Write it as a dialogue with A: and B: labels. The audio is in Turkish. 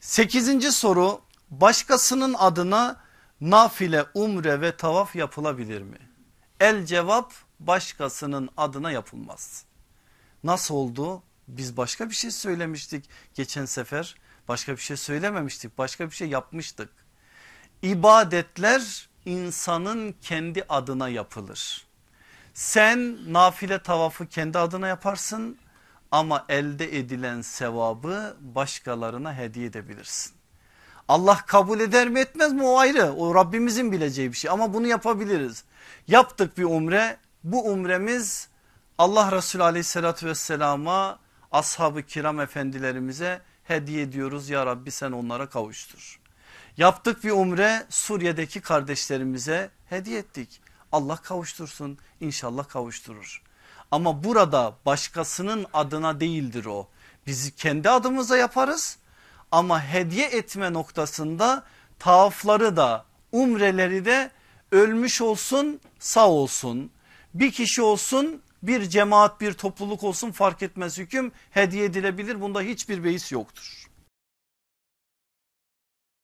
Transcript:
A: Sekizinci soru başkasının adına nafile umre ve tavaf yapılabilir mi? El cevap başkasının adına yapılmaz. Nasıl oldu? Biz başka bir şey söylemiştik geçen sefer. Başka bir şey söylememiştik. Başka bir şey yapmıştık. İbadetler insanın kendi adına yapılır. Sen nafile tavafı kendi adına yaparsın ama elde edilen sevabı başkalarına hediye edebilirsin. Allah kabul eder mi etmez mi o ayrı o Rabbimizin bileceği bir şey ama bunu yapabiliriz. Yaptık bir umre bu umremiz Allah Resulü aleyhissalatü vesselama ashabı kiram efendilerimize hediye ediyoruz ya Rabbi sen onlara kavuştur. Yaptık bir umre Suriye'deki kardeşlerimize hediye ettik. Allah kavuştursun inşallah kavuşturur. Ama burada başkasının adına değildir o. Biz kendi adımıza yaparız ama hediye etme noktasında tavafları da umreleri de ölmüş olsun sağ olsun bir kişi olsun bir cemaat bir topluluk olsun fark etmez hüküm hediye edilebilir bunda hiçbir beis yoktur.